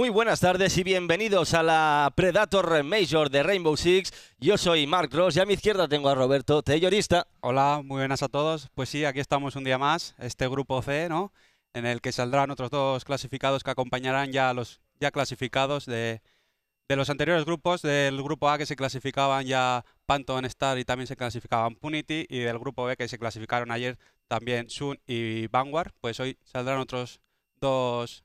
Muy buenas tardes y bienvenidos a la Predator Major de Rainbow Six. Yo soy Mark Ross y a mi izquierda tengo a Roberto Tellorista. Hola, muy buenas a todos. Pues sí, aquí estamos un día más, este grupo C, ¿no? En el que saldrán otros dos clasificados que acompañarán ya a los ya clasificados de, los anteriores grupos, del grupo A que se clasificaban ya Pantone Star y también se clasificaban Punity, y del grupo B que se clasificaron ayer también Sun y Vanguard. Pues hoy saldrán otros dos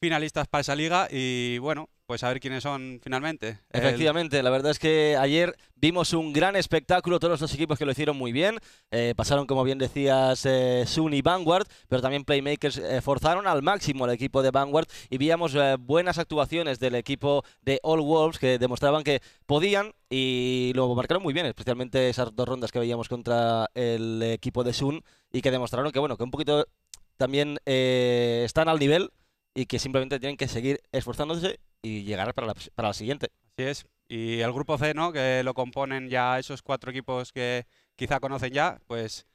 finalistas para esa liga y bueno, pues a ver quiénes son finalmente. Efectivamente, la verdad es que ayer vimos un gran espectáculo, todos los equipos que lo hicieron muy bien, eh, pasaron como bien decías eh, Sun y Vanguard, pero también Playmakers eh, forzaron al máximo al equipo de Vanguard y víamos buenas actuaciones del equipo de All Wolves que demostraban que podían y lo marcaron muy bien, especialmente esas dos rondas que veíamos contra el equipo de Sun y que demostraron que bueno, que un poquito también están al nivel y que simplemente tienen que seguir esforzándose y llegar para la, para siguiente. Así es. Y el grupo C, ¿no? que lo componen ya esos cuatro equipos que quizá conocen ya, pues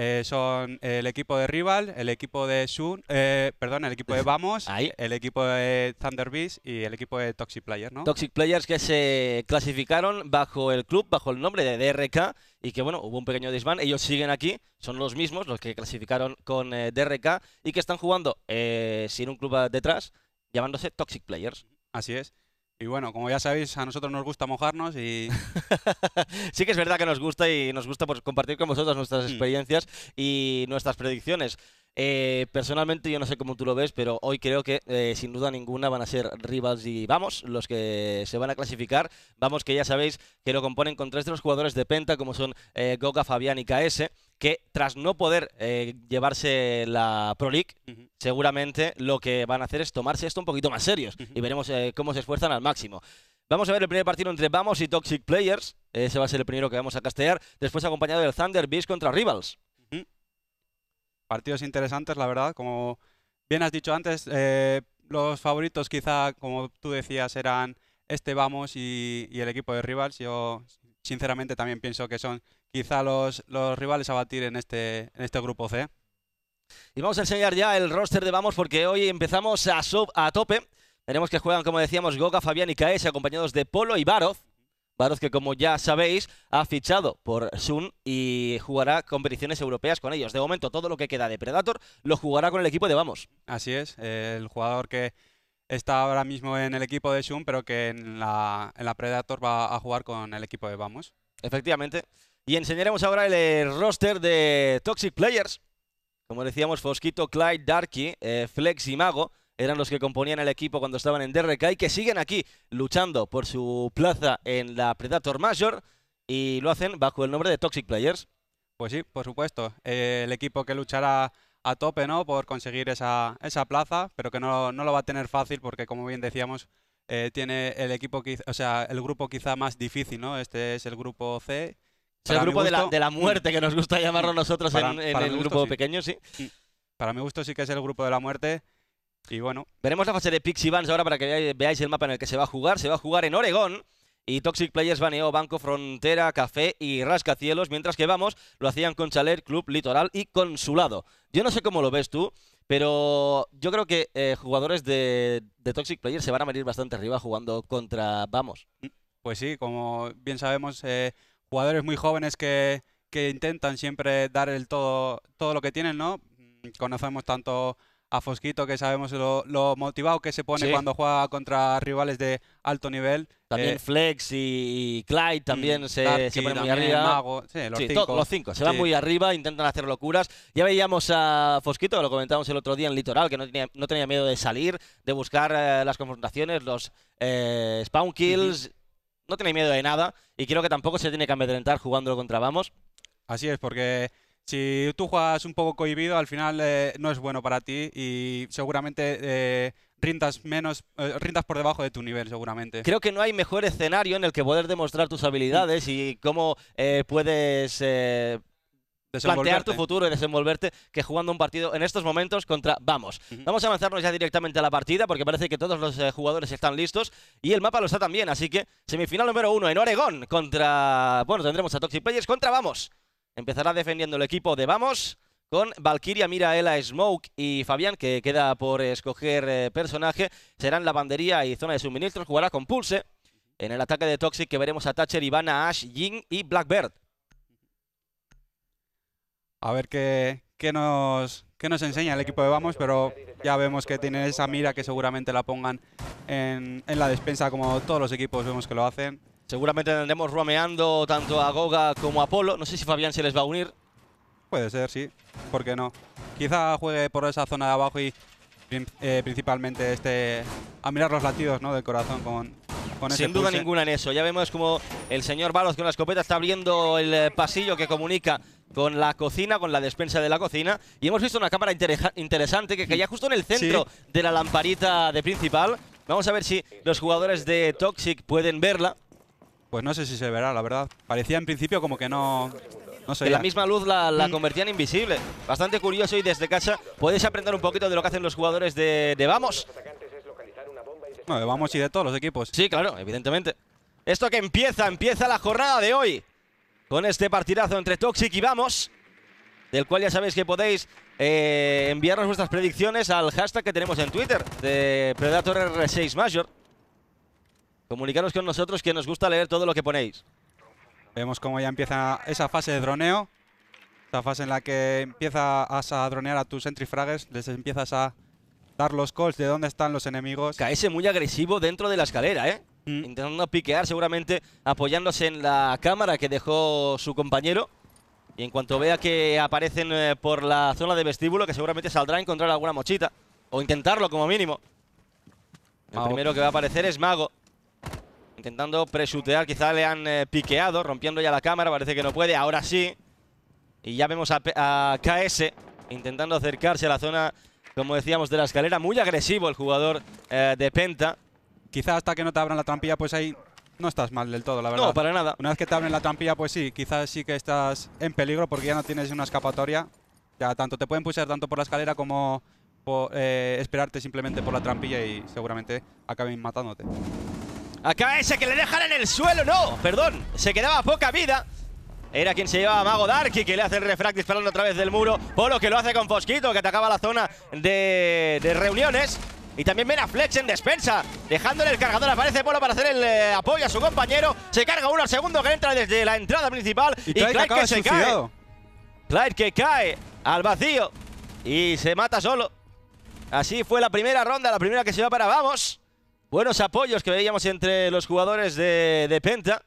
eh, son el equipo de Rival, el equipo de Sun, eh, perdón, el equipo de Vamos, el equipo de Thunder Beast y el equipo de Toxic Players, ¿no? Toxic Players que se clasificaron bajo el club, bajo el nombre de DRK y que bueno, hubo un pequeño disband, ellos siguen aquí, son los mismos, los que clasificaron con eh, DRK y que están jugando sin un club detrás, llamándose Toxic Players. Así es. Y bueno, como ya sabéis, a nosotros nos gusta mojarnos y... sí que es verdad que nos gusta y nos gusta compartir con vosotros nuestras mm. experiencias y nuestras predicciones. Eh, personalmente, yo no sé cómo tú lo ves, pero hoy creo que eh, sin duda ninguna van a ser Rivals y Vamos los que se van a clasificar. Vamos, que ya sabéis que lo componen con tres de los jugadores de Penta, como son eh, Goga, Fabián y KS que tras no poder eh, llevarse la Pro League, seguramente lo que van a hacer es tomarse esto un poquito más serios y veremos cómo se esfuerzan al máximo. Vamos a ver el primer partido entre Vamos y Toxic Players. Ese va a ser el primero que vamos a castear. Después acompañado del Thunder Beast contra Rivals partidos interesantes, la verdad. Como bien has dicho antes, eh, los favoritos quizá, como tú decías, eran este Vamos y, el equipo de Rivals. Yo sinceramente también pienso que son quizá los, rivales a batir este, en este, grupo C. Y vamos a enseñar ya el roster de Vamos porque hoy empezamos a, sub, a tope. Tenemos que juegan, como decíamos, Goga, Fabián y Caes, acompañados de Polo y Baroz. Baroz, que como ya sabéis ha fichado por Sun y jugará competiciones europeas con ellos. De momento todo lo que queda de Predator lo jugará con el equipo de Vamos. Así es, el jugador que está ahora mismo en el equipo de Sun pero que en la, Predator va a jugar con el equipo de Vamos. Efectivamente. Y enseñaremos ahora el eh, roster de Toxic Players. Como decíamos, Fosquito, Clyde, Darky, eh, Flex y Mago eran los que componían el equipo cuando estaban en DRK y que siguen aquí luchando por su plaza en la Predator Major y lo hacen bajo el nombre de Toxic Players. Pues sí, por supuesto. Eh, el equipo que luchará a tope ¿no? por conseguir esa, plaza, pero que no, lo va a tener fácil porque, como bien decíamos, eh, tiene el equipo, o sea, el grupo quizá más difícil, ¿no? Este es el grupo C. el grupo de la, muerte, que nos gusta llamarlo nosotros en, el grupo pequeño, sí. Mm. Para mi gusto sí que es el grupo de la muerte. Y bueno. Veremos la fase de Pixie Vans ahora para que veáis el mapa en el que se va a jugar. Se va a jugar en Oregón. Y Toxic Players baneó Banco Frontera, Café y Rascacielos, mientras que vamos, lo hacían con Chaler, Club Litoral y Consulado. Yo no sé cómo lo ves tú, pero yo creo que eh, jugadores de, Toxic Players se van a venir bastante arriba jugando contra Vamos. Mm, pues sí, como bien sabemos, eh, jugadores muy jóvenes que, intentan siempre dar el todo, todo lo que tienen, ¿no? Mm, conocemos tanto a Fosquito, que sabemos lo, motivado que se pone cuando juega contra rivales de alto nivel. También eh, Flex y, Clyde también se, ponen muy arriba. los, cinco. Se van muy arriba, intentan hacer locuras. Ya veíamos a Fosquito, lo comentábamos el otro día en Litoral, que no tenía, no tenía miedo de salir, de buscar eh, las confrontaciones, los eh, spawn kills. No tenía miedo de nada y creo que tampoco se tiene que amedrentar jugándolo contra Vamos. Así es, porque si tú juegas un poco cohibido, al final eh, no es bueno para ti y seguramente eh, rindas menos, eh, rindas por debajo de tu nivel, seguramente. Creo que no hay mejor escenario en el que poder demostrar tus habilidades y cómo puedes plantear tu futuro y desenvolverte que jugando un partido en estos momentos contra Vamos. Vamos a avanzarnos ya directamente a la partida porque parece que todos los jugadores están listos y el mapa lo está también, así que semifinal número uno en Oregón contra... Bueno, tendremos a Toxic Players contra Vamos. Empezará defendiendo el equipo de Vamos con Valkyria, Miraela, Smoke y Fabián, que queda por escoger eh, personaje. Serán la bandería y zona de suministros. Jugará con Pulse. En el ataque de Toxic que veremos a Thatcher, Ivana, Ash, Jin y Blackbird. A ver qué, nos, qué nos enseña el equipo de Vamos, pero ya vemos que tienen esa mira que seguramente la pongan en, en la despensa como todos los equipos vemos que lo hacen. Seguramente tendremos romeando tanto a Goga como a Polo. No sé si Fabián se les va a unir. Puede ser, sí. ¿Por qué no? Quizá juegue por esa zona de abajo y eh, principalmente este a mirar los latidos ¿no? del corazón con, con Sin duda ninguna en eso. Ya vemos como el señor Balos con la escopeta está abriendo el eh, pasillo que comunica con la cocina, con la despensa de la cocina. Y hemos visto una cámara interesante que caía justo en el centro de la lamparita de principal. Vamos a ver si los jugadores de Toxic pueden verla. Pues no sé si se verá, la verdad. Parecía en principio como que no... No sé. la misma luz la, la mm. en invisible. Bastante curioso y desde casa podéis aprender un poquito de lo que hacen los jugadores de, Vamos. No, de Vamos y de todos los equipos. Sí, claro, evidentemente. Esto que empieza, empieza la jornada de hoy. Con este partidazo entre Toxic y Vamos. Del cual ya sabéis que podéis eh, enviarnos vuestras predicciones al hashtag que tenemos en Twitter de Predator R6 Major. Comunicaros con nosotros que nos gusta leer todo lo que ponéis. Vemos cómo ya empieza esa fase de droneo. Esa fase en la que empiezas a dronear a tus entry les empiezas a dar los calls de dónde están los enemigos. Caese muy agresivo dentro de la escalera, ¿eh? Mm. Intentando piquear seguramente apoyándose en la cámara que dejó su compañero. Y en cuanto vea que aparecen eh, por la zona de vestíbulo, que seguramente saldrá a encontrar alguna mochita. O intentarlo como mínimo. El primero que va a aparecer es Mago. Intentando presutear, quizá le han eh, piqueado, rompiendo ya la cámara, parece que no puede, ahora sí. Y ya vemos a, KS intentando acercarse a la zona, como decíamos, de la escalera. Muy agresivo el jugador eh, de Penta. Quizá hasta que no te abran la trampilla, pues ahí no estás mal del todo, la verdad. No, para nada. Una vez que te abren la trampilla, pues sí, quizás sí que estás en peligro porque ya no tienes una escapatoria. Ya tanto te pueden pulsar tanto por la escalera como eh, esperarte simplemente por la trampilla y seguramente acaben matándote. Acá ese que le dejara en el suelo. No, perdón. Se quedaba poca vida. Era quien se llevaba a Mago Darky, que le hace el refract disparando a través del muro. Polo que lo hace con Fosquito, que atacaba la zona de, reuniones. Y también ven a Flex en despensa, dejándole el cargador. Aparece Polo para hacer el eh, apoyo a su compañero. Se carga uno al segundo que entra desde la entrada principal. Y, Clyde, que, se cae. Clyde que cae al vacío y se mata solo. Así fue la primera ronda, la primera que se va para Vamos buenos apoyos que veíamos entre los jugadores de, Penta.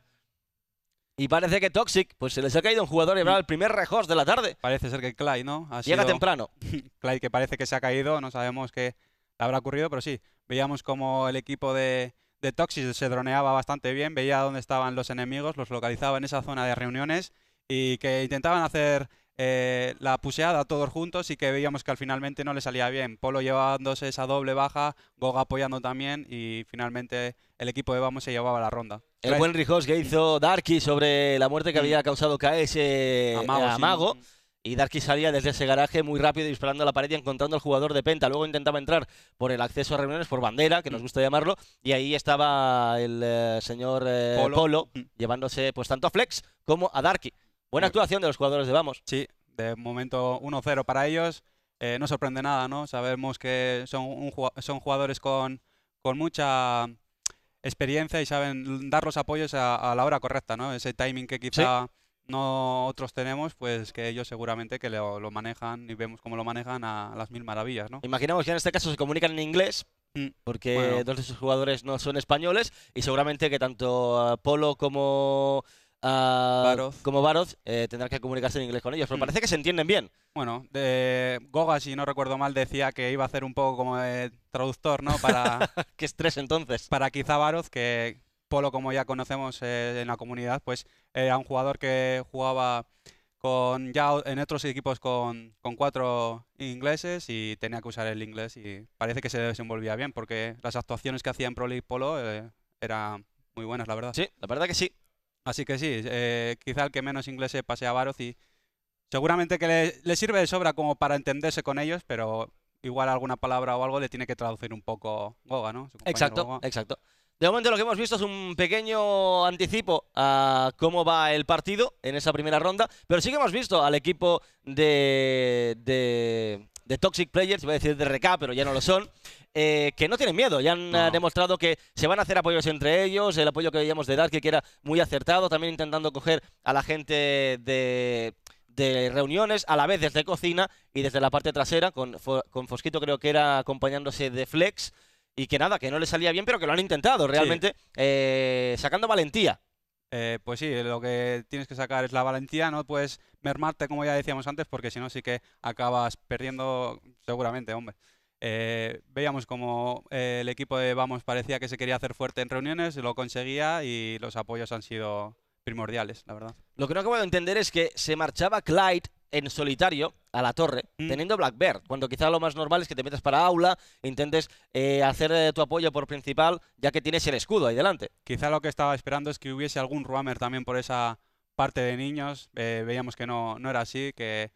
Y parece que Toxic, pues se les ha caído un jugador y habrá el primer rehost de la tarde. Parece ser que Clyde, ¿no? Llega temprano. Clyde que parece que se ha caído, no sabemos qué habrá ocurrido, pero sí, veíamos como el equipo de, de Toxic se droneaba bastante bien, veía dónde estaban los enemigos, los localizaba en esa zona de reuniones y que intentaban hacer eh, la puseada todos juntos y que veíamos que al finalmente no le salía bien. Polo llevándose esa doble baja, Goga apoyando también y finalmente el equipo de Vamos se llevaba la ronda. El buen Rijos que hizo Darky sobre la muerte que mm. había causado KS ese Amago. Mm. Y Darky salía desde ese garaje muy rápido disparando a la pared y encontrando al jugador de Penta. Luego intentaba entrar por el acceso a reuniones, por bandera, que nos mm. gusta llamarlo. Y ahí estaba el eh, señor eh, Polo, llevándose pues tanto a Flex como a Darky. Buena pues actuación de los jugadores de Vamos. Sí, de momento 1-0 para ellos. Eh, no sorprende nada, ¿no? Sabemos que son, un, son jugadores con, con mucha experiencia y saben dar los apoyos a, la hora correcta, ¿no? Ese timing que quizá no otros tenemos, pues que ellos seguramente que lo, manejan y vemos cómo lo manejan a las mil maravillas, ¿no? Imaginamos que en este caso se comunican en inglés, mm, porque dos de sus jugadores no son españoles y seguramente que tanto Polo como Ah, como Varos eh, tendrás que comunicarse en inglés con ellos. Pero mm. parece que se entienden bien. Bueno, de Goga, si no recuerdo mal, decía que iba a hacer un poco como traductor, ¿no? Para, Qué estrés entonces. Para quizá Barov, que Polo, como ya conocemos eh, en la comunidad, pues era eh, un jugador que jugaba con ya en otros equipos con, cuatro ingleses y tenía que usar el inglés y parece que se desenvolvía bien porque las actuaciones que hacía en Pro League Polo eh, eran muy buenas, la verdad. Sí, la verdad que sí. Así que sí, eh, quizá el que menos inglés pase a Baroz y seguramente que le, sirve de sobra como para entenderse con ellos, pero igual alguna palabra o algo le tiene que traducir un poco Goga, ¿no? Exacto, exacto. De momento lo que hemos visto es un pequeño anticipo a cómo va el partido en esa primera ronda, pero sí que hemos visto al equipo de, de, de Toxic Players, iba a decir de RK, pero ya no lo son, eh, que no tienen miedo, ya han eh, demostrado que se van a hacer apoyos entre ellos, el apoyo que veíamos de Dark, que era muy acertado, también intentando coger a la gente de reuniones, a la vez desde cocina y desde la parte trasera, con, con Fosquito creo que era acompañándose de Flex, y que nada, que no le salía bien, pero que lo han intentado realmente, eh, sacando valentía. pues sí, lo que tienes que sacar es la valentía, no puedes mermarte, como ya decíamos antes, porque si no sí que acabas perdiendo seguramente, hombre. Eh, veíamos como eh, el equipo de Vamos parecía que se quería hacer fuerte en reuniones, lo conseguía y los apoyos han sido primordiales, la verdad. Lo que no acabo de entender es que se marchaba Clyde en solitario a la torre, mm. teniendo Blackbeard, cuando quizá lo más normal es que te metas para aula, intentes eh, hacer tu apoyo por principal, ya que tienes el escudo ahí delante. Quizá lo que estaba esperando es que hubiese algún Ruamer también por esa parte de niños, veíamos que no era así, que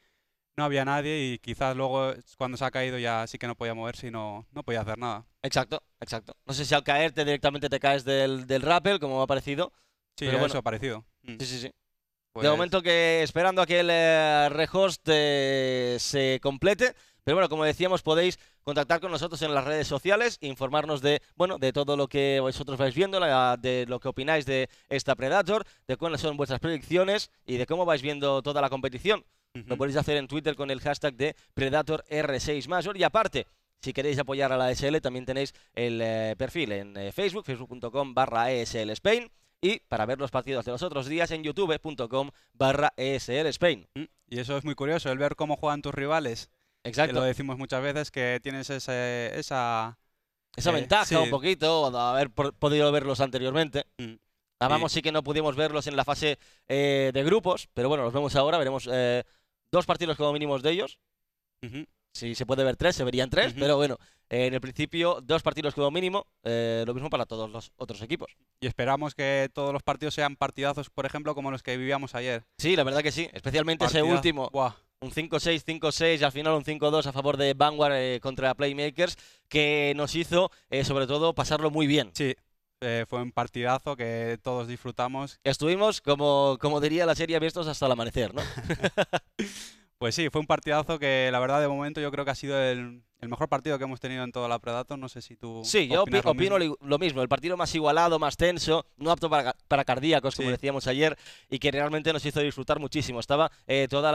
no había nadie y quizás luego eh, cuando se ha caído ya sí que no podía moverse y no, podía hacer nada. Exacto, exacto. No sé si al caerte directamente te caes del, del rappel, como ha parecido. Sí, pero eso ha parecido. Mm. Sí, sí, sí. De pues momento que esperando a que el eh, rehost eh, se complete. Pero bueno, como decíamos, podéis contactar con nosotros en las redes sociales, informarnos de, bueno, de todo lo que vosotros vais viendo, de lo que opináis de esta Predator, de cuáles son vuestras predicciones y de cómo vais viendo toda la competición. Lo podéis hacer en Twitter con el hashtag de PredatorR6 Major. Y aparte, si queréis apoyar a la e SL también tenéis el eh, perfil en eh, Facebook, facebook.com barra ESL Spain. Y para ver los partidos de los otros días en youtube.com barra ESL Spain. Mm, y eso es muy curioso, el ver cómo juegan tus rivales. Exacto. lo decimos muchas veces, que tienes esa... Esa eh, ventaja un poquito, haber podido verlos anteriormente. Mm. sí. que no pudimos verlos en la fase de grupos, pero bueno, los vemos ahora, veremos dos partidos como mínimos de ellos. Si se puede ver tres, se verían tres, pero bueno, en el principio dos partidos como mínimo, eh, lo mismo para todos los otros equipos. Y esperamos que todos los partidos sean partidazos, por ejemplo, como los que vivíamos ayer. Sí, la verdad que sí, especialmente ese último. Un 5-6, 5-6 y al final un 5-2 a favor de Vanguard eh, contra Playmakers, que nos hizo, eh, sobre todo, pasarlo muy bien. Sí, eh, fue un partidazo que todos disfrutamos. Estuvimos, como, como diría la serie, abiertos hasta el amanecer, ¿no? pues sí, fue un partidazo que la verdad de momento yo creo que ha sido el, mejor partido que hemos tenido en toda la Predator, no sé si tú. Sí, yo opino lo mismo. El partido más igualado, más tenso, no apto para, cardíacos, como decíamos ayer, y que realmente nos hizo disfrutar muchísimo. Estaba eh, todo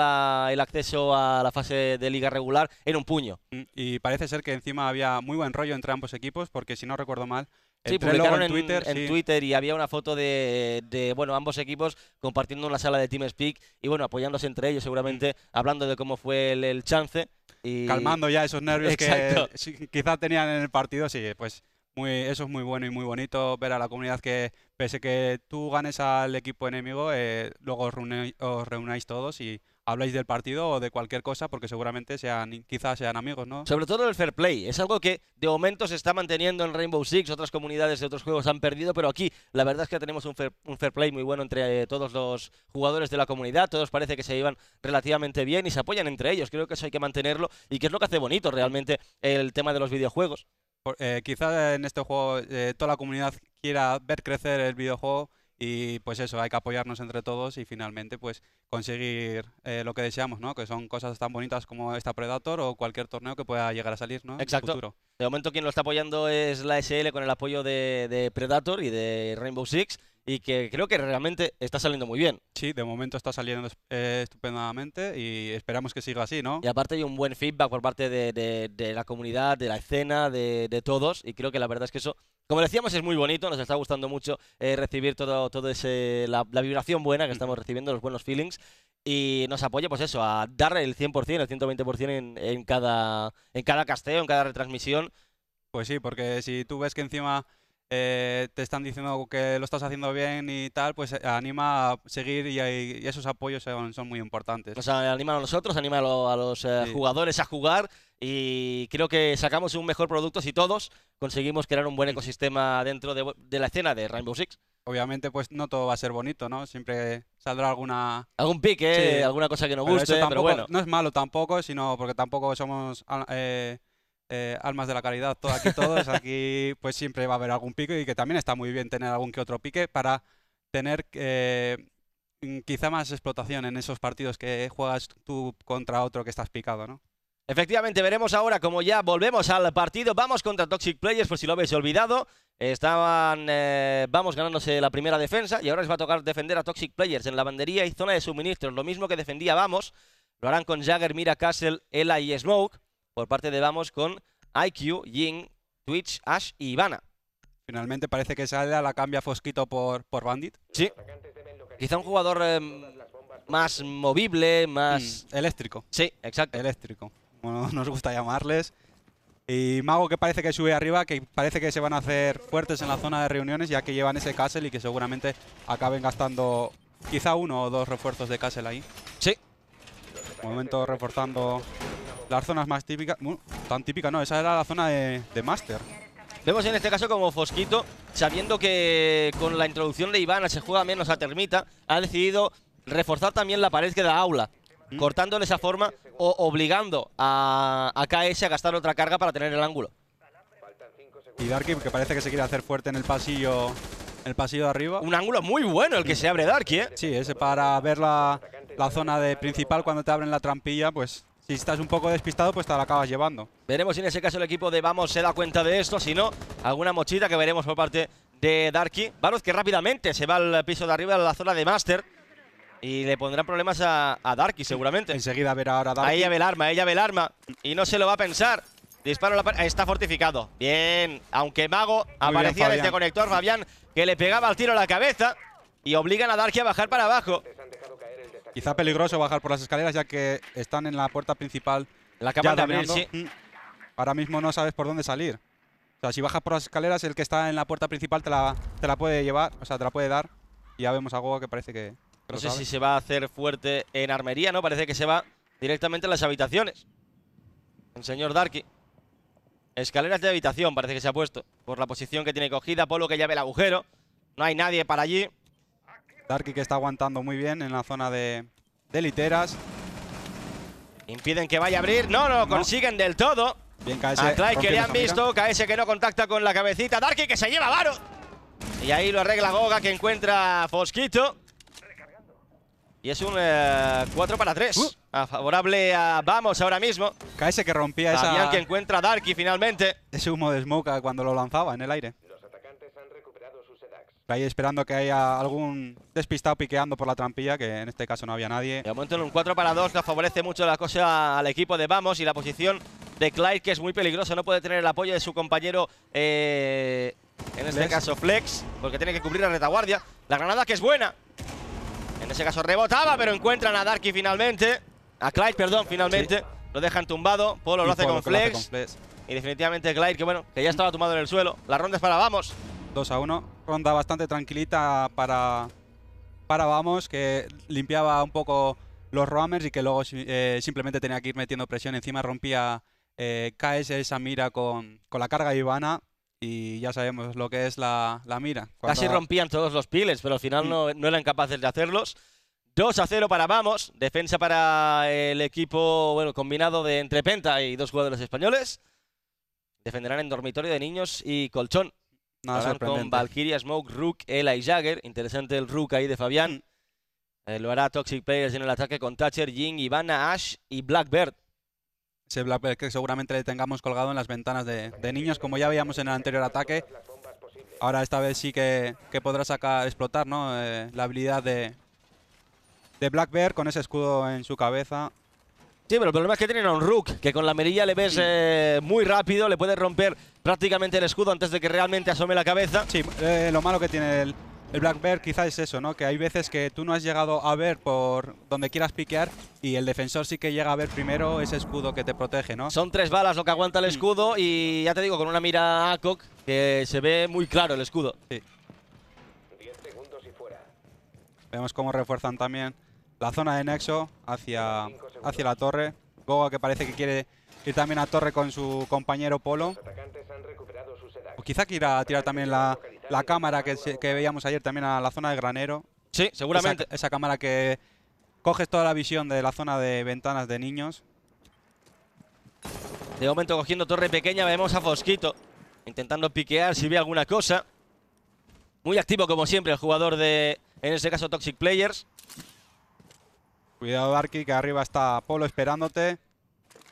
el acceso a la fase de liga regular en un puño. Mm, y parece ser que encima había muy buen rollo entre ambos equipos, porque si no recuerdo mal, Sí, publicaron en, Twitter, en Twitter, y había una foto de, bueno, ambos equipos compartiendo una sala de TeamSpeak y bueno, apoyándose entre ellos seguramente, mm. hablando de cómo fue el, chance. Y... Calmando ya esos nervios que quizás tenían en el partido, sí, pues muy, eso es muy bueno y muy bonito ver a la comunidad que, pese que tú ganes al equipo enemigo, eh, luego os reunáis todos y habláis del partido o de cualquier cosa porque seguramente sean quizás sean amigos, ¿no? Sobre todo el fair play, es algo que de momento se está manteniendo en Rainbow Six, otras comunidades de otros juegos han perdido, pero aquí la verdad es que tenemos un fair, play muy bueno entre eh, todos los jugadores de la comunidad, todos parece que se iban relativamente bien y se apoyan entre ellos, creo que eso hay que mantenerlo y que es lo que hace bonito realmente el tema de los videojuegos. Eh, quizás en este juego eh, toda la comunidad quiera ver crecer el videojuego y pues eso, hay que apoyarnos entre todos y finalmente pues conseguir eh, lo que deseamos, ¿no? Que son cosas tan bonitas como esta Predator o cualquier torneo que pueda llegar a salir, ¿no? Exacto. En el futuro. De momento quien lo está apoyando es la SL con el apoyo de, de Predator y de Rainbow Six y que creo que realmente está saliendo muy bien. Sí, de momento está saliendo eh, estupendamente y esperamos que siga así, ¿no? Y aparte hay un buen feedback por parte de, de, la comunidad, de la escena, de, de, todos y creo que la verdad es que eso, como decíamos, es muy bonito, nos está gustando mucho eh, recibir todo, todo la, vibración buena que estamos recibiendo, los buenos feelings y nos apoya pues eso, a dar el 100%, el 120% en, en, cada, en cada casteo, en cada retransmisión. Pues sí, porque si tú ves que encima eh, te están diciendo que lo estás haciendo bien y tal, pues eh, anima a seguir y, esos apoyos son, muy importantes. O pues, sea, anima a nosotros, anima a, los eh, jugadores a jugar y creo que sacamos un mejor producto si todos conseguimos crear un buen ecosistema dentro de, la escena de Rainbow Six obviamente pues no todo va a ser bonito, ¿no? Siempre saldrá alguna... Algún pique, alguna cosa que no guste, pero, bueno. No es malo tampoco, sino porque tampoco somos ah, eh, eh, almas de la calidad, todo, aquí todos, aquí pues siempre va a haber algún pique y que también está muy bien tener algún que otro pique para tener eh, mm, quizá más explotación en esos partidos que juegas tú contra otro que estás picado, ¿no? Efectivamente, veremos ahora como ya volvemos al partido. Vamos contra Toxic Players, por si lo habéis olvidado. Estaban, eh, vamos ganándose la primera defensa y ahora les va a tocar defender a Toxic Players en la bandería y zona de suministros. Lo mismo que defendía Vamos, lo harán con Jagger, Mira Castle, Ela y Smoke por parte de Vamos con IQ, Ying, Twitch, Ash y Ivana. Finalmente parece que a la cambia Fosquito por, por Bandit. Sí. Quizá un jugador eh, más movible, más... Mm, eléctrico. Sí, exacto. Eléctrico, como nos gusta llamarles. Y Mago que parece que sube arriba, que parece que se van a hacer fuertes en la zona de reuniones ya que llevan ese Castle y que seguramente acaben gastando quizá uno o dos refuerzos de Castle ahí. Sí. Un momento reforzando las zonas más típicas. tan típica no, esa era la zona de, Master. Vemos en este caso como Fosquito, sabiendo que con la introducción de Ivana se juega menos a Termita, ha decidido reforzar también la pared que da Aula, mm. cortándole esa forma o obligando a, a KS a gastar otra carga para tener el ángulo. Y Darky, que parece que se quiere hacer fuerte en el pasillo el pasillo de arriba. Un ángulo muy bueno el que se abre Darky, ¿eh? Sí, ese para ver la, la zona de principal cuando te abren la trampilla, pues si estás un poco despistado, pues te la acabas llevando. Veremos si en ese caso el equipo de Vamos se da cuenta de esto, si no, alguna mochita que veremos por parte de Darky. vamos que rápidamente se va al piso de arriba, a la zona de Master. Y le pondrán problemas a, Darky, seguramente. Enseguida verá ahora a Darky. A ella ve el arma, ella ve el arma. Y no se lo va a pensar. Disparo la Está fortificado. Bien. Aunque Mago aparecía desde conector, Fabián, que le pegaba al tiro a la cabeza. Y obligan a Darky a bajar para abajo. Quizá peligroso bajar por las escaleras ya que están en la puerta principal. La cámara de abrir, mm. Ahora mismo no sabes por dónde salir. O sea, si bajas por las escaleras, el que está en la puerta principal te la, te la puede llevar, o sea, te la puede dar. Y ya vemos a que parece que... no sé si se va a hacer fuerte en armería, ¿no? Parece que se va directamente a las habitaciones. El señor Darky. Escaleras de habitación parece que se ha puesto. Por la posición que tiene cogida. Polo que ya el agujero. No hay nadie para allí. Darky que está aguantando muy bien en la zona de, literas. Impiden que vaya a abrir. No, no lo consiguen del todo. Bien, KS. que le han visto. KS que no contacta con la cabecita. Darky que se lleva a Varo. Y ahí lo arregla Goga que encuentra Fosquito. Y es un 4 eh, para 3. Uh. A favorable a Vamos ahora mismo. KS que rompía Fabián esa... que encuentra a Darky finalmente. Ese humo de Smoke cuando lo lanzaba en el aire ahí esperando que haya algún despistado piqueando por la trampilla, que en este caso no había nadie. De momento en un 4 para 2 que favorece mucho la cosa al equipo de Vamos y la posición de Clyde, que es muy peligroso, no puede tener el apoyo de su compañero, eh, en este caso Flex, porque tiene que cubrir la retaguardia. La granada que es buena. En ese caso rebotaba, pero encuentran a Darky finalmente. A Clyde, perdón, finalmente. Lo dejan tumbado. Polo, lo hace, Polo lo hace, con Flex. Y definitivamente Clyde, que bueno, que ya estaba tumbado en el suelo. La ronda es para Vamos. 2 a 1. Ronda bastante tranquilita para, para Vamos, que limpiaba un poco los roamers y que luego eh, simplemente tenía que ir metiendo presión. Encima rompía eh, KS esa mira con, la carga Ivana y ya sabemos lo que es la, mira. Casi rompían todos los piles, pero al final mm. no, no, eran capaces de hacerlos. 2 a 0 para Vamos, defensa para el equipo bueno, combinado de entrepenta y dos jugadores españoles. Defenderán en dormitorio de niños y colchón. Nada con Valkyria, Smoke, Rook, Ela y Jagger. Interesante el Rook ahí de Fabián. Eh, lo hará Toxic Players en el ataque con Thatcher, Jing, Ivana, Ash y Blackbird. Ese Blackbird que seguramente le tengamos colgado en las ventanas de, niños, como ya veíamos en el anterior ataque. Ahora esta vez sí que, que podrá sacar, explotar ¿no? Eh, la habilidad de, de Blackbird con ese escudo en su cabeza. Sí, pero el problema es que tienen a un Rook, que con la merilla le ves eh, muy rápido, le puede romper prácticamente el escudo antes de que realmente asome la cabeza. Sí, eh, lo malo que tiene el, el Black Bear quizás es eso, ¿no? Que hay veces que tú no has llegado a ver por donde quieras piquear y el defensor sí que llega a ver primero ese escudo que te protege, ¿no? Son tres balas lo que aguanta el escudo y ya te digo, con una mira a que se ve muy claro el escudo. Sí. Vemos cómo refuerzan también la zona de nexo hacia hacia la torre. Goga que parece que quiere ir también a torre con su compañero Polo. quizá que irá a tirar también la, cámara que, veíamos ayer también a la zona de granero. Sí, seguramente. Esa, cámara que coges toda la visión de la zona de ventanas de niños. De momento cogiendo torre pequeña vemos a Fosquito intentando piquear si ve alguna cosa. Muy activo como siempre el jugador de, en este caso, Toxic Players. Cuidado, Darky, que arriba está Polo esperándote.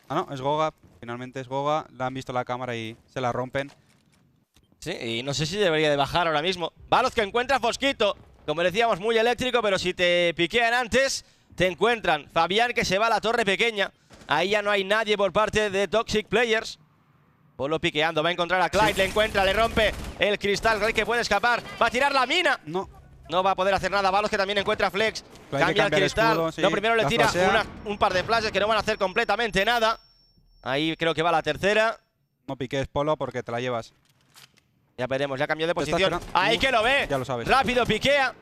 Ah, no, es Goga. Finalmente es Goga. La han visto la cámara y se la rompen. Sí, y no sé si debería de bajar ahora mismo. Valos que encuentra Fosquito. Como decíamos, muy eléctrico, pero si te piquean antes, te encuentran. Fabián que se va a la torre pequeña. Ahí ya no hay nadie por parte de Toxic Players. Polo piqueando, va a encontrar a Clyde, le encuentra, le rompe el cristal. Clyde que puede escapar, va a tirar la mina. No. No va a poder hacer nada. Balos que también encuentra Flex. Cambia el cristal. primero le tira un par de flashes que no van a hacer completamente nada. Ahí creo que va la tercera. No piques polo porque te la llevas. Ya veremos, ya cambió de posición. Ahí que lo ve. Ya lo sabes. Rápido piquea.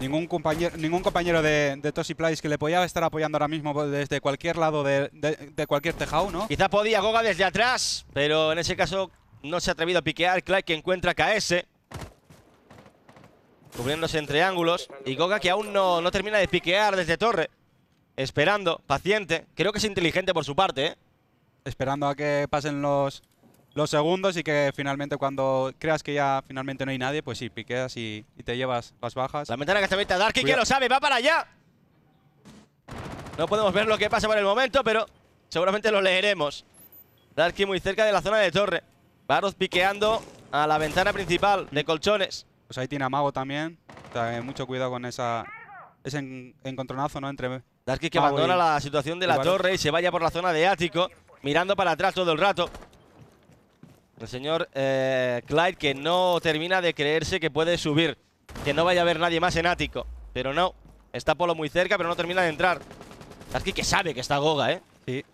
Ningún compañero, ningún compañero de, de y Plays que le podía estar apoyando ahora mismo desde cualquier lado de, cualquier tejado, ¿no? Quizá podía Goga desde atrás, pero en ese caso no se ha atrevido a piquear. Clyde que encuentra KS cubriéndose entre ángulos Y Goga que aún no, termina de piquear desde torre. Esperando, paciente. Creo que es inteligente por su parte, ¿eh? Esperando a que pasen los, segundos y que finalmente cuando creas que ya finalmente no hay nadie, pues sí, piqueas y, te llevas las bajas. La ventana que está abierta Darky, que lo sabe, va para allá. No podemos ver lo que pasa por el momento, pero seguramente lo leeremos. Darky muy cerca de la zona de torre. Varos piqueando a la ventana principal de mm. colchones. Pues ahí tiene a Mago también. Eh, mucho cuidado con esa, ese encontronazo ¿no? entre Darky que abandona la situación de la torre y se vaya por la zona de ático, mirando para atrás todo el rato. El señor eh, Clyde que no termina de creerse que puede subir, que no vaya a haber nadie más en ático. Pero no, está Polo muy cerca, pero no termina de entrar. Darky que sabe que está Goga, ¿eh? Sí.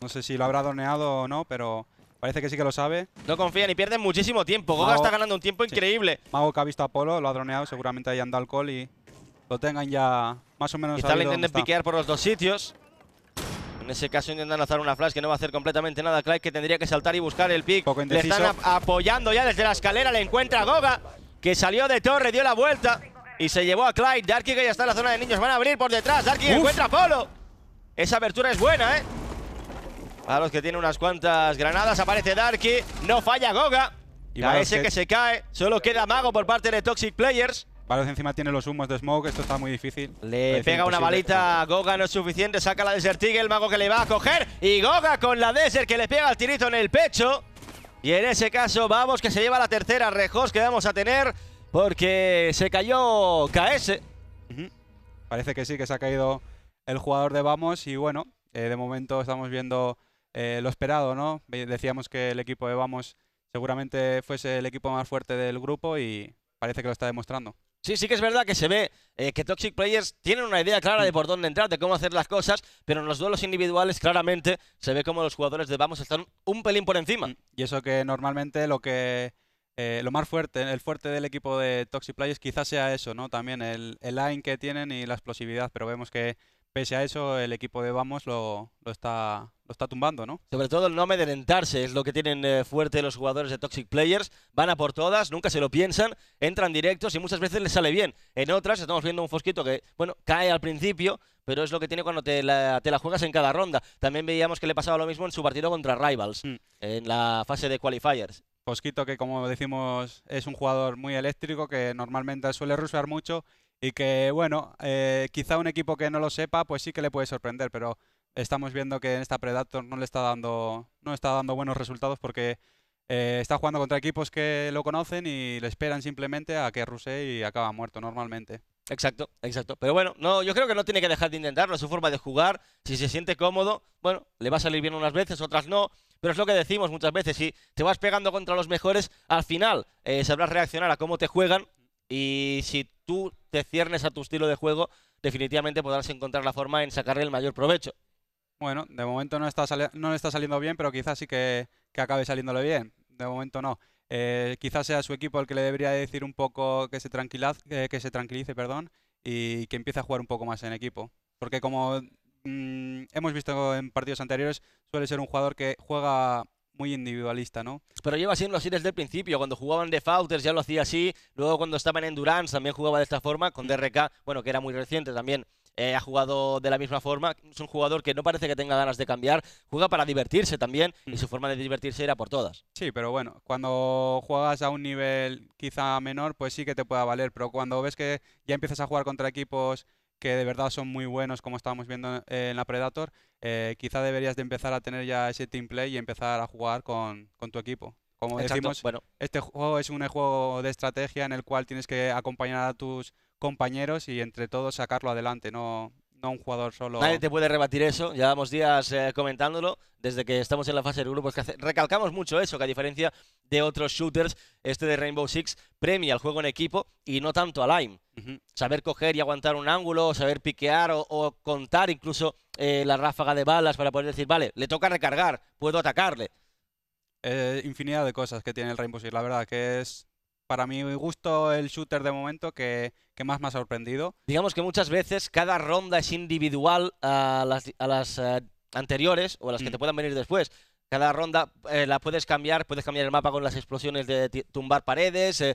No sé si lo habrá doneado o no, pero Parece que sí que lo sabe. No confían y pierden muchísimo tiempo. Goga está ganando un tiempo increíble. Mago que ha visto a Polo, lo ha droneado, seguramente ahí anda alcohol y lo tengan ya más o menos Quizá intenten piquear por los dos sitios. En ese caso intentan lanzar una flash que no va a hacer completamente nada. Clyde que tendría que saltar y buscar el pick. le están apoyando ya desde la escalera. Le encuentra Goga, que salió de torre, dio la vuelta y se llevó a Clyde. Darky que ya está en la zona de niños. Van a abrir por detrás. Darky encuentra a Polo. Esa abertura es buena, ¿eh? A los que tiene unas cuantas granadas. Aparece Darky. No falla Goga. Y parece que... se cae. Solo queda Mago por parte de Toxic Players. Valos encima tiene los humos de Smoke. Esto está muy difícil. Le pega una balita a Goga. No es suficiente. Saca la Desert Eagle. El Mago que le va a coger. Y Goga con la Desert que le pega el tirito en el pecho. Y en ese caso, vamos, que se lleva la tercera rejos que vamos a tener. Porque se cayó KS. Parece que sí, que se ha caído el jugador de Vamos. Y bueno, eh, de momento estamos viendo... Eh, lo esperado, ¿no? Decíamos que el equipo de Vamos seguramente fuese el equipo más fuerte del grupo y parece que lo está demostrando. Sí, sí que es verdad que se ve eh, que Toxic Players tienen una idea clara de por dónde entrar, de cómo hacer las cosas, pero en los duelos individuales claramente se ve como los jugadores de Vamos están un pelín por encima. Mm, y eso que normalmente lo que eh, lo más fuerte, el fuerte del equipo de Toxic Players quizás sea eso, ¿no? También el, el line que tienen y la explosividad, pero vemos que pese a eso, el equipo de Vamos lo, está, lo está tumbando, ¿no? Sobre todo el no Dentarse es lo que tienen eh, fuerte los jugadores de Toxic Players. Van a por todas, nunca se lo piensan, entran directos y muchas veces les sale bien. En otras estamos viendo un Fosquito que, bueno, cae al principio, pero es lo que tiene cuando te la, te juegas en cada ronda. También veíamos que le pasaba lo mismo en su partido contra Rivals, mm. en la fase de qualifiers. Fosquito que, como decimos, es un jugador muy eléctrico que normalmente suele rusear mucho y que, bueno, eh, quizá un equipo que no lo sepa, pues sí que le puede sorprender, pero estamos viendo que en esta Predator no le está dando, no está dando buenos resultados porque eh, está jugando contra equipos que lo conocen y le esperan simplemente a que y acaba muerto normalmente. Exacto, exacto. Pero bueno, no, yo creo que no tiene que dejar de intentarlo, su forma de jugar. Si se siente cómodo, bueno, le va a salir bien unas veces, otras no. Pero es lo que decimos muchas veces, si te vas pegando contra los mejores, al final eh, sabrás reaccionar a cómo te juegan y si tú te ciernes a tu estilo de juego, definitivamente podrás encontrar la forma en sacarle el mayor provecho. Bueno, de momento no, está no le está saliendo bien, pero quizás sí que, acabe saliéndole bien. De momento no. Eh, quizás sea su equipo el que le debería decir un poco que se, tranquilice, eh, que se tranquilice perdón, y que empiece a jugar un poco más en equipo. Porque como mm, hemos visto en partidos anteriores, suele ser un jugador que juega muy individualista, ¿no? Pero lleva siendo así desde el principio. Cuando jugaban de Fouters ya lo hacía así. Luego cuando estaba en Endurance también jugaba de esta forma. Con mm. DRK, bueno, que era muy reciente también. Eh, ha jugado de la misma forma. Es un jugador que no parece que tenga ganas de cambiar. Juega para divertirse también y mm. su forma de divertirse era por todas. Sí, pero bueno, cuando juegas a un nivel quizá menor, pues sí que te pueda valer. Pero cuando ves que ya empiezas a jugar contra equipos que de verdad son muy buenos, como estábamos viendo en la Predator, eh, quizá deberías de empezar a tener ya ese team play y empezar a jugar con, tu equipo. Como decimos, bueno. este juego es un juego de estrategia en el cual tienes que acompañar a tus compañeros y entre todos sacarlo adelante, no, no un jugador solo. Nadie te puede rebatir eso, llevamos días eh, comentándolo, desde que estamos en la fase de grupos, que recalcamos mucho eso, que a diferencia de otros shooters, este de Rainbow Six premia el juego en equipo y no tanto a aim. Saber coger y aguantar un ángulo, saber piquear o, contar incluso eh, la ráfaga de balas para poder decir, vale, le toca recargar, puedo atacarle. Eh, infinidad de cosas que tiene el Rainbow Six, la verdad que es para mí me gusto, el shooter de momento que, que, más me ha sorprendido. Digamos que muchas veces cada ronda es individual a las, a las eh, anteriores o a las que mm. te puedan venir después. Cada ronda eh, la puedes cambiar, puedes cambiar el mapa con las explosiones de tumbar paredes, eh,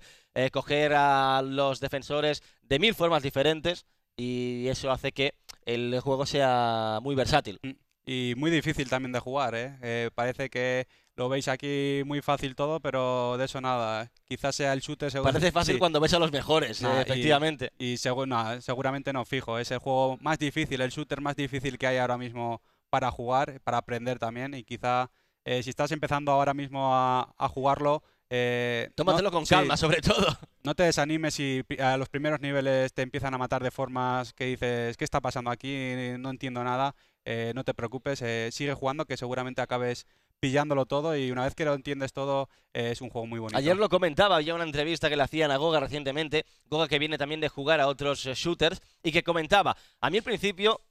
coger a los defensores de mil formas diferentes y eso hace que el juego sea muy versátil. Mm. Y muy difícil también de jugar, ¿eh? parece que lo veis aquí muy fácil todo, pero de eso nada. Quizás sea el shooter seguro. Parece fácil cuando ves a los mejores, ah, efectivamente. Y, seguramente no, fijo. Es el juego más difícil, el shooter más difícil que hay ahora mismo para jugar, para aprender también. Y quizá eh, si estás empezando ahora mismo a, jugarlo. Eh, Tómatelo con calma, sobre todo. No te desanimes si a los primeros niveles te empiezan a matar de formas que dices, ¿qué está pasando aquí? No entiendo nada. Eh, no te preocupes, sigue jugando que seguramente acabes pillándolo todo y una vez que lo entiendes todo eh, es un juego muy bonito. Ayer lo comentaba, había una entrevista que le hacían a Goga recientemente, Goga que viene también de jugar a otros eh, shooters y que comentaba, a mí al principio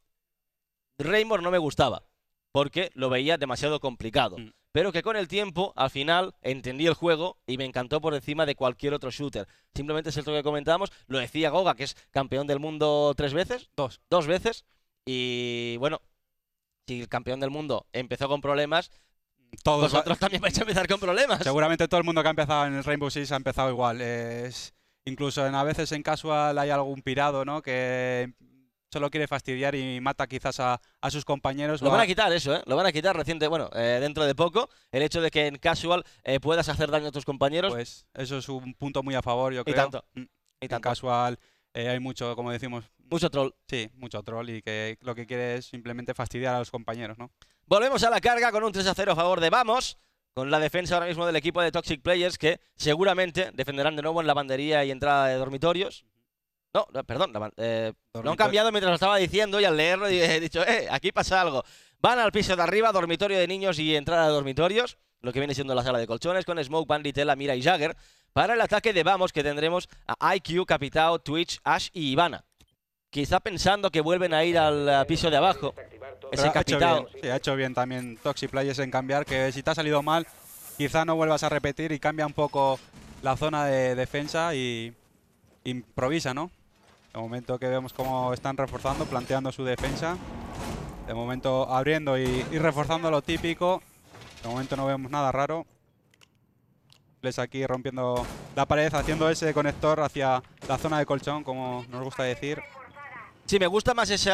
Rainbow no me gustaba porque lo veía demasiado complicado. Mm. Pero que con el tiempo, al final, entendí el juego y me encantó por encima de cualquier otro shooter. Simplemente es esto que comentábamos. Lo decía Goga, que es campeón del mundo tres veces. Dos. Dos veces. Y bueno, si el campeón del mundo empezó con problemas, todos Vosotros también vais a empezar con problemas. Seguramente todo el mundo que ha empezado en el Rainbow Six ha empezado igual. Es, incluso en, a veces en casual hay algún pirado ¿no? que solo quiere fastidiar y mata quizás a, sus compañeros. Lo van a... quitar eso, ¿eh? Lo van a quitar reciente, bueno, eh, dentro de poco. El hecho de que en casual eh, puedas hacer daño a tus compañeros. Pues eso es un punto muy a favor, yo creo. Mm, y tanto. Y tanto. En casual eh, hay mucho, como decimos, mucho troll. Sí, mucho troll y que lo que quiere es simplemente fastidiar a los compañeros, ¿no? Volvemos a la carga con un 3 a 0 a favor de Vamos, con la defensa ahora mismo del equipo de Toxic Players que seguramente defenderán de nuevo en la bandería y entrada de dormitorios. No, perdón, la, eh, lo han cambiado mientras lo estaba diciendo y al leerlo he dicho, eh, aquí pasa algo. Van al piso de arriba, dormitorio de niños y entrada de dormitorios, lo que viene siendo la sala de colchones con Smoke, Bandit, Mira y Jagger. Para el ataque de Vamos que tendremos a IQ, Capitao, Twitch, Ash y Ivana quizá pensando que vuelven a ir al piso de abajo. Ese Sí, ha hecho bien también players en cambiar, que si te ha salido mal, quizá no vuelvas a repetir y cambia un poco la zona de defensa y improvisa, ¿no? De momento que vemos cómo están reforzando, planteando su defensa. De momento abriendo y, y reforzando lo típico. De momento no vemos nada raro. Les aquí rompiendo la pared, haciendo ese conector hacia la zona de colchón, como nos gusta decir. Sí, me gusta más ese,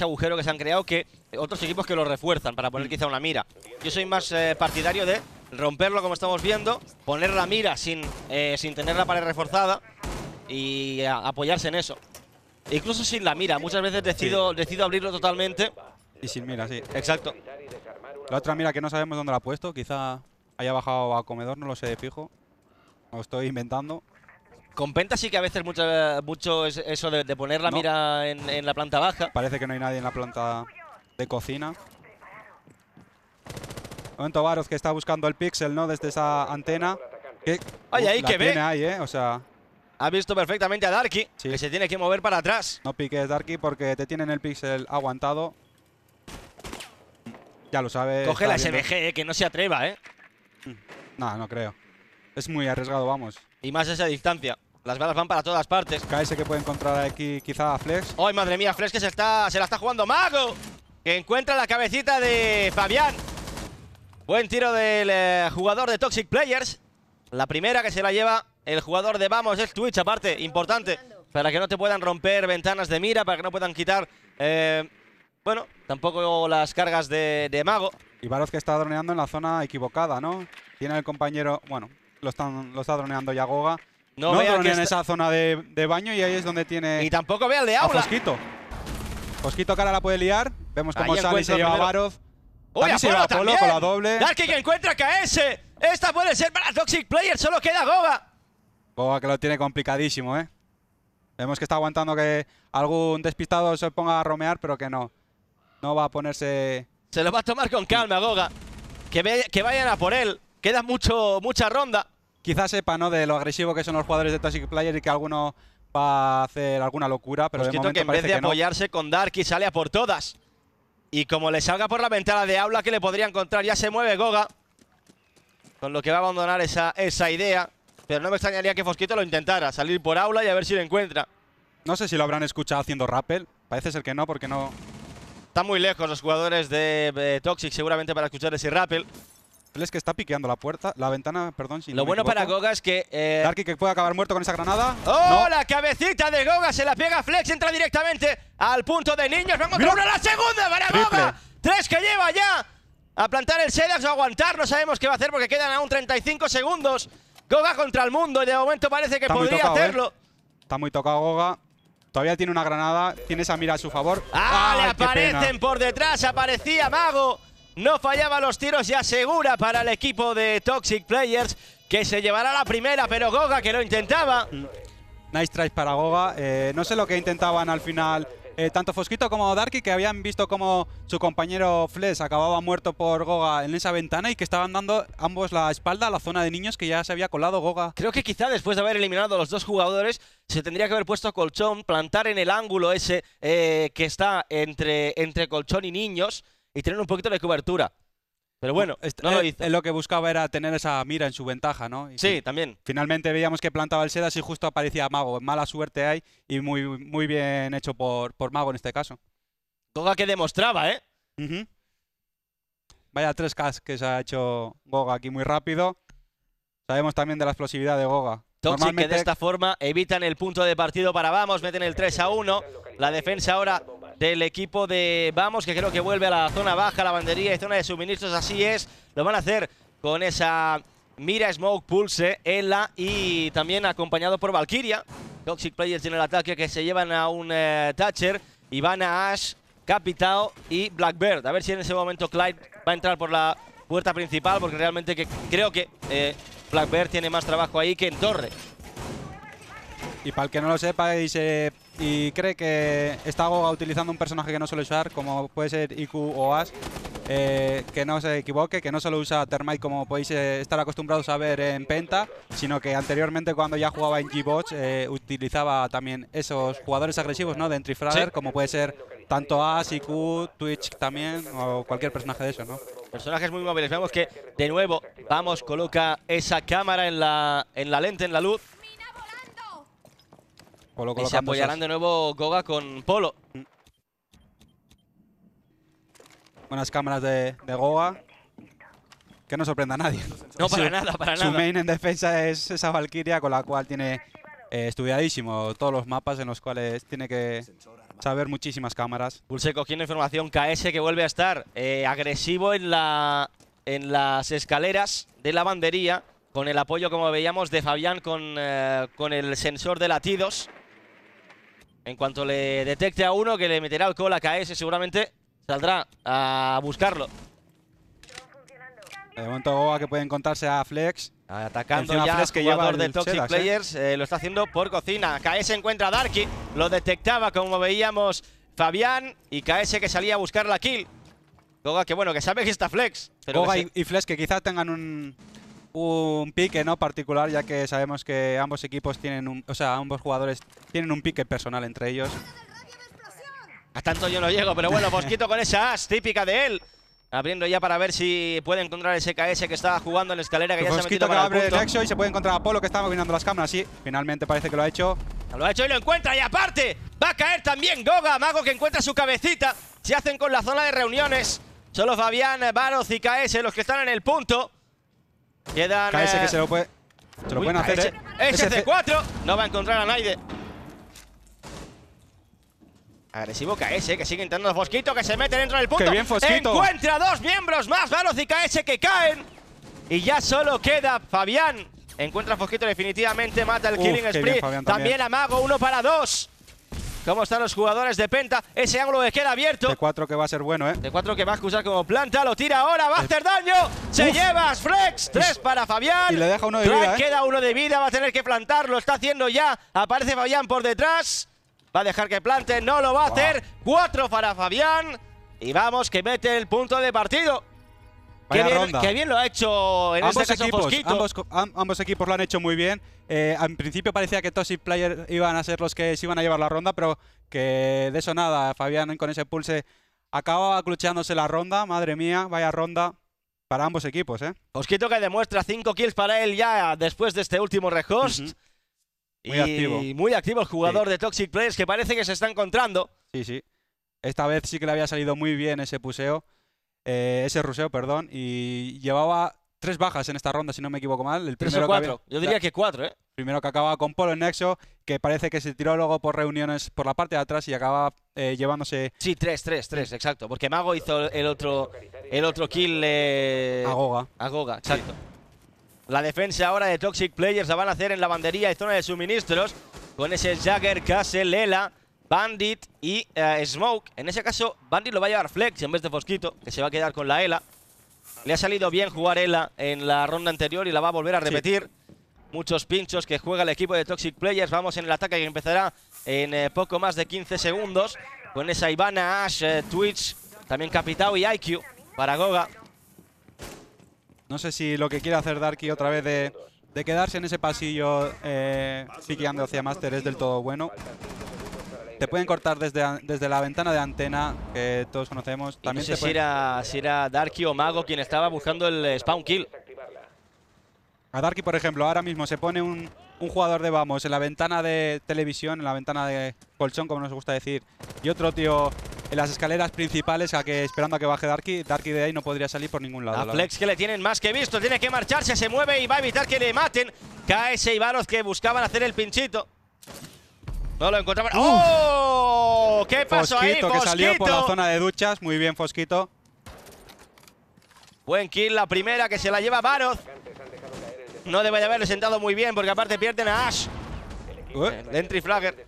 agujero que se han creado que otros equipos que lo refuerzan para poner mm. quizá una mira. Yo soy más eh, partidario de romperlo como estamos viendo, poner la mira sin, eh, sin tener la pared reforzada y apoyarse en eso. E incluso sin la mira, muchas veces decido, decido abrirlo totalmente. Y sin mira, sí. Exacto. La otra mira que no sabemos dónde la ha puesto, quizá haya bajado a comedor, no lo sé de fijo. Lo estoy inventando. Con Penta sí que a veces mucho, mucho eso de, poner la mira en, la planta baja. Parece que no hay nadie en la planta de cocina. Momento Varos que está buscando el pixel, ¿no? Desde esa antena. ¡Ay, ahí que ¿eh? tiene ve. O sea... Ha visto perfectamente a Darky, que se tiene que mover para atrás. No piques, Darky, porque te tienen el pixel aguantado. Ya lo sabe. Coge la SMG, eh, que no se atreva, ¿eh? Mm. No, no creo. Es muy arriesgado, vamos. Y más a esa distancia. Las balas van para todas partes. KS que puede encontrar aquí quizá a Flex. ¡Ay, madre mía! Flex que se, está, se la está jugando Mago. Que encuentra la cabecita de Fabián. Buen tiro del eh, jugador de Toxic Players. La primera que se la lleva el jugador de Vamos es Twitch, aparte, importante. Para que no te puedan romper ventanas de mira, para que no puedan quitar... Eh, bueno, tampoco las cargas de, de Mago. Y que está droneando en la zona equivocada, ¿no? Tiene el compañero... Bueno, lo, están, lo está droneando Yagoga. No, no vean en esa zona de, baño y ahí es donde tiene. Y tampoco vea el de aula. A Fosquito. cara la puede liar. Vemos cómo y se lleva a Barov. se lleva a Polo con la doble. Darky que encuentra KS. Esta puede ser para Toxic Player. Solo queda Goga. Goga que lo tiene complicadísimo, ¿eh? Vemos que está aguantando que algún despistado se ponga a romear, pero que no. No va a ponerse... Se lo va a tomar con calma, Goga. Que, que vayan a por él. Queda mucho, mucha ronda quizás sepa, ¿no? De lo agresivo que son los jugadores de Toxic Player y que alguno va a hacer alguna locura, pero pues de momento que en vez de apoyarse con Darky sale a por todas. Y como le salga por la ventana de aula que le podría encontrar, ya se mueve Goga. Con lo que va a abandonar esa, esa idea. Pero no me extrañaría que Fosquito lo intentara, salir por aula y a ver si lo encuentra. No sé si lo habrán escuchado haciendo rappel. Parece ser que no, porque no... Están muy lejos los jugadores de, de Toxic seguramente para escuchar ese rappel que está piqueando la puerta, la ventana, perdón. Lo bueno para Goga es que... Eh, Darky que puede acabar muerto con esa granada. ¡Oh, la cabecita de Goga! Se la pega Flex, entra directamente al punto de niños. ¡Vamos a la segunda para Goga! Tres que lleva ya a plantar el Sedax o aguantar. No sabemos qué va a hacer porque quedan aún 35 segundos. Goga contra el mundo y de momento parece que podría ¿eh? hacerlo. Está muy tocado Goga. Todavía tiene una granada, tiene esa mira a su favor. ¡Ah, le aparecen por detrás! Aparecía Mago. No fallaba los tiros y asegura para el equipo de Toxic Players que se llevará la primera, pero Goga que lo intentaba. Nice try para Goga. Eh, no sé lo que intentaban al final eh, tanto Fosquito como Darky, que habían visto como su compañero Fles acababa muerto por Goga en esa ventana y que estaban dando ambos la espalda a la zona de niños que ya se había colado Goga. Creo que quizá después de haber eliminado a los dos jugadores, se tendría que haber puesto colchón, plantar en el ángulo ese eh, que está entre, entre colchón y niños y tener un poquito de cobertura. Pero bueno, este, no lo Él eh, eh, lo que buscaba era tener esa mira en su ventaja, ¿no? sí, también. Finalmente veíamos que plantaba el Sedas y justo aparecía Mago. Mala suerte hay y muy, muy bien hecho por, Mago en este caso. Goga que demostraba, ¿eh? Vaya tres cas que se ha hecho Goga aquí muy rápido. Sabemos también de la explosividad de Goga. de esta forma evitan el punto de partido para Vamos, meten el 3 a 1. La defensa ahora del equipo de Vamos, que creo que vuelve a la zona baja, la bandería y zona de suministros. Así es, lo van a hacer con esa Mira Smoke Pulse, ella y también acompañado por Valkyria. Toxic Players en el ataque que se llevan a un Y eh, Thatcher. Ivana Ash, Capitao y Blackbird. A ver si en ese momento Clyde va a entrar por la puerta principal porque realmente que, creo que Blackbeard eh, Blackbird tiene más trabajo ahí que en torre. Y para el que no lo sepa dice y cree que está utilizando un personaje que no suele usar, como puede ser IQ o Ash, eh, que no se equivoque, que no solo usa Termite como podéis eh, estar acostumbrados a ver en Penta, sino que anteriormente cuando ya jugaba en G-Bots eh, utilizaba también esos jugadores agresivos ¿no? de entry sí. como puede ser tanto Ash, IQ, Twitch también, o cualquier personaje de eso, ¿no? Personajes muy móviles. Vemos que, de nuevo, Vamos coloca esa cámara en la, en la lente, en la luz y se apoyarán de nuevo Goga con Polo. Buenas cámaras de, de Goga. Que no sorprenda a nadie. No, para nada, para nada. Su main en defensa es esa Valkyria con la cual tiene eh, estudiadísimo todos los mapas en los cuales tiene que saber muchísimas cámaras. Pulse cogiendo información. KS que vuelve a estar eh, agresivo en, la, en las escaleras de la bandería. Con el apoyo, como veíamos, de Fabián con, eh, con el sensor de latidos. En cuanto le detecte a uno, que le meterá alcohol a KS, seguramente saldrá a buscarlo. De momento Goa que puede encontrarse a Flex. Atacando ya Flex que lleva de Toxic ¿eh? Players, eh, lo está haciendo por cocina. KS encuentra a Darky, lo detectaba como veíamos Fabián y KS que salía a buscar la kill. Goga que bueno, que sabe que está Flex. Pero Goga y Flex que quizás tengan un, un pique no particular, ya que sabemos que ambos equipos tienen un, o sea, ambos jugadores tienen un pique personal entre ellos. A tanto yo no llego, pero bueno, Mosquito con esa as típica de él. Abriendo ya para ver si puede encontrar ese KS que estaba jugando en la escalera que ya se ha metido abre el, y se puede encontrar a Polo que estaba mirando las cámaras. y finalmente parece que lo ha hecho. Lo ha hecho y lo encuentra. Y aparte, va a caer también Goga, Mago que encuentra su cabecita. Se hacen con la zona de reuniones. Solo Fabián, Baroz y KS los que están en el punto. Quedan. KS que se lo puede. lo hacer. SC4. ¿eh? No va a encontrar a nadie. Agresivo KS, que sigue entrando Fosquito, que se mete dentro del punto. Encuentra dos miembros más, valos y KS, que caen. Y ya solo queda Fabián. Encuentra a Fosquito definitivamente, mata el Killing Spree. también. a Mago, uno para dos cómo están los jugadores de Penta. Ese ángulo que queda abierto. De 4 que va a ser bueno, ¿eh? De 4 que va a usar como planta. Lo tira ahora. Va a hacer daño. Se llevas, Flex. Tres para Fabián. Y le deja uno de vida, ¿eh? Queda uno de vida. Va a tener que plantar. Lo está haciendo ya. Aparece Fabián por detrás. Va a dejar que plante. No lo va a hacer. Cuatro para Fabián. Y vamos, que mete el punto de partido. Qué bien, lo ha hecho en este ambos este caso equipos, Ambos, equipos lo han hecho muy bien. Eh, en principio parecía que Toxic Players iban a ser los que se iban a llevar la ronda, pero que de eso nada. Fabián con ese pulse acaba cluchándose la ronda. Madre mía, vaya ronda para ambos equipos, ¿eh? Fosquito que demuestra 5 kills para él ya después de este último rehost. y muy activo el jugador de Toxic Players que parece que se está encontrando. Sí, sí. Esta vez sí que le había salido muy bien ese puseo. Eh, ese ruseo, perdón, y llevaba tres bajas en esta ronda, si no me equivoco mal. El primero cuatro. Yo diría que cuatro, ¿eh? Primero que acababa con Polo en Nexo, que parece que se tiró luego por reuniones por la parte de atrás y acaba eh, llevándose. Sí, tres, tres, tres, exacto. Porque Mago hizo el otro, el otro kill. Eh, Agoga. Agoga, exacto. La defensa ahora de Toxic Players la van a hacer en la bandería y zona de suministros con ese Jagger Castle Lela Bandit y eh, Smoke. En ese caso, Bandit lo va a llevar Flex en vez de Fosquito, que se va a quedar con la ELA. Le ha salido bien jugar ELA en la ronda anterior y la va a volver a repetir. Muchos pinchos que juega el equipo de Toxic Players. Vamos en el ataque que empezará en eh, poco más de 15 segundos. Con esa Ivana, Ash, eh, Twitch, también Capitao y IQ para Goga. No sé si lo que quiere hacer Darky otra vez de, quedarse en ese pasillo eh, piqueando hacia Master es del todo bueno. Te pueden cortar desde, desde la ventana de antena, que todos conocemos. También y no sé si, era, si Darky o Mago quien estaba buscando el spawn kill. A Darky, por ejemplo, ahora mismo se pone un, jugador de Vamos en la ventana de televisión, en la ventana de colchón, como nos gusta decir, y otro tío en las escaleras principales a que esperando a que baje Darky. Darky de ahí no podría salir por ningún lado. A Flex que le tienen más que visto, tiene que marcharse, se mueve y va a evitar que le maten. Cae y que buscaban hacer el pinchito. No lo encontramos. ¡Oh! ¿Qué pasó ahí, Fosquito? que salió por la zona de duchas. Muy bien, Fosquito. Buen kill, la primera que se la lleva Varos. No debe de haberle sentado muy bien, porque aparte pierden a Ash. Eh. Entry Flagger.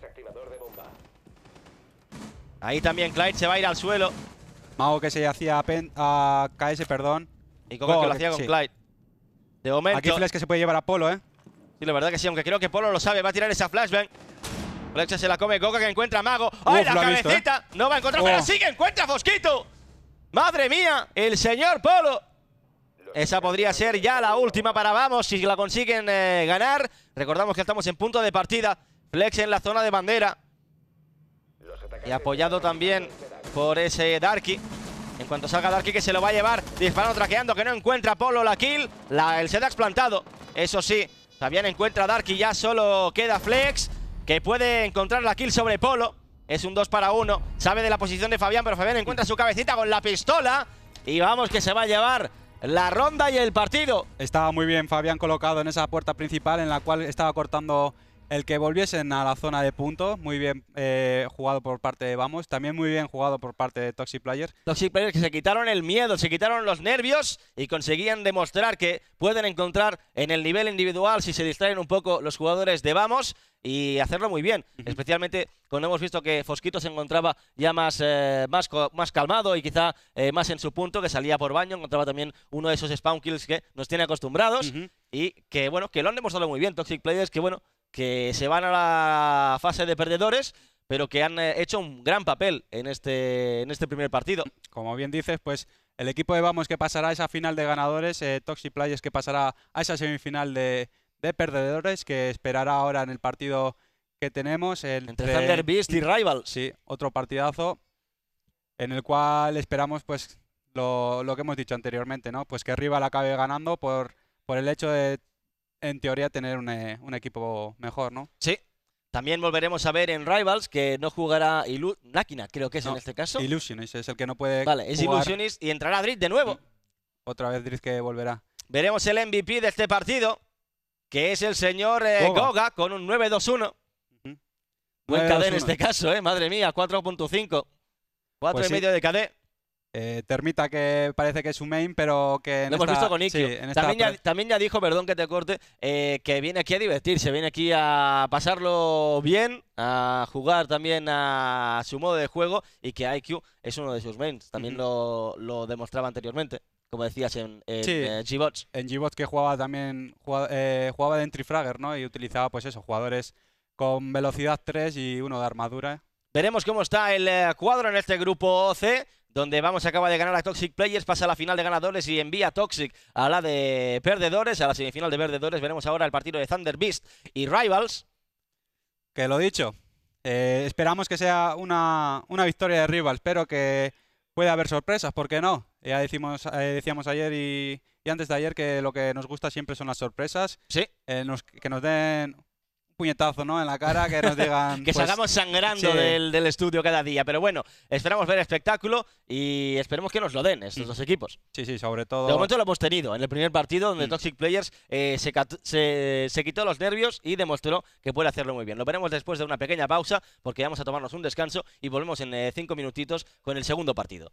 Ahí también Clyde se va a ir al suelo. Mago que se hacía a, KS, perdón. Y como que lo hacía con Clyde. De momento. Aquí flash que se puede llevar a Polo, ¿eh? Sí, la verdad que sí, aunque creo que Polo lo sabe. Va a tirar esa flashbang. Flex se la come coca que encuentra Mago. ¡Ay, la, ¿eh? cabecita! No va a encontrar, pero oh. sí encuentra Fosquito. ¡Madre mía! El señor Polo. Esa podría ser ya la última para Vamos si la consiguen eh, ganar. Recordamos que estamos en punto de partida. Flex en la zona de bandera. Y apoyado también por ese Darky. En cuanto salga Darky que se lo va a llevar. Disparando, traqueando, que no encuentra Polo la kill. La, el ha plantado. Eso sí, también encuentra Darky. Ya solo queda Flex que puede encontrar la kill sobre Polo. Es un 2 para 1. Sabe de la posición de Fabián, pero Fabián encuentra su cabecita con la pistola. Y vamos que se va a llevar la ronda y el partido. Estaba muy bien Fabián colocado en esa puerta principal en la cual estaba cortando el que volviesen a la zona de punto, muy bien eh, jugado por parte de Vamos, también muy bien jugado por parte de Toxic Players. Toxic Players que se quitaron el miedo, se quitaron los nervios y conseguían demostrar que pueden encontrar en el nivel individual, si se distraen un poco los jugadores de Vamos, y hacerlo muy bien, especialmente cuando hemos visto que Fosquito se encontraba ya más, eh, más, más calmado y quizá eh, más en su punto, que salía por baño, encontraba también uno de esos spawn kills que nos tiene acostumbrados y que bueno, que lo han demostrado muy bien Toxic Players, que bueno, que se van a la fase de perdedores, pero que han eh, hecho un gran papel en este, en este primer partido. Como bien dices, pues el equipo de Vamos que pasará a esa final de ganadores, eh, Toxic Players que pasará a esa semifinal de, perdedores, que esperará ahora en el partido que tenemos. entre, Thunder Beast y Rival. Sí, otro partidazo en el cual esperamos pues lo, lo, que hemos dicho anteriormente, ¿no? Pues que Rival acabe ganando por, por el hecho de en teoría, tener eh, un, equipo mejor, ¿no? Sí, también volveremos a ver en Rivals que no jugará Ilu Nakina, creo que es en este caso. Illusionist es el que no puede. Vale, es jugar. Illusionist y entrará Drift de nuevo. Mm. Otra vez Drift que volverá. Veremos el MVP de este partido, que es el señor eh, Goga. con un 9-2-1. Buen KD en este caso, ¿eh? madre mía, 4.5. 4,5 pues de KD. Eh, Termita que parece que es su main, pero que... En también, ya, dijo, perdón que te corte, eh, que viene aquí a divertirse, viene aquí a pasarlo bien, a jugar también a su modo de juego y que IQ es uno de sus mains. También lo, demostraba anteriormente como decías, en, eh, g En G-Bots que jugaba también, jugaba, de entry fragger, ¿no? Y utilizaba, pues eso, jugadores con velocidad 3 y uno de armadura. Veremos cómo está el cuadro en este grupo C donde Vamos acaba de ganar a Toxic Players, pasa a la final de ganadores y envía Toxic a la de perdedores, a la semifinal de perdedores. Veremos ahora el partido de Thunder Beast y Rivals. Que lo dicho, eh, esperamos que sea una, victoria de Rivals, pero que pueda haber sorpresas, ¿por qué no? Ya decimos, eh, decíamos ayer y, antes de ayer que lo que nos gusta siempre son las sorpresas. Sí. Eh, que nos den puñetazo ¿no? en la cara que nos digan. que pues, salgamos sangrando del, estudio cada día. Pero bueno, esperamos ver espectáculo y esperemos que nos lo den estos mm. dos equipos. Sí, sí, sobre todo. De momento lo hemos tenido en el primer partido donde mm. Toxic Players eh, se, se, quitó los nervios y demostró que puede hacerlo muy bien. Lo veremos después de una pequeña pausa porque vamos a tomarnos un descanso y volvemos en eh, cinco minutitos con el segundo partido.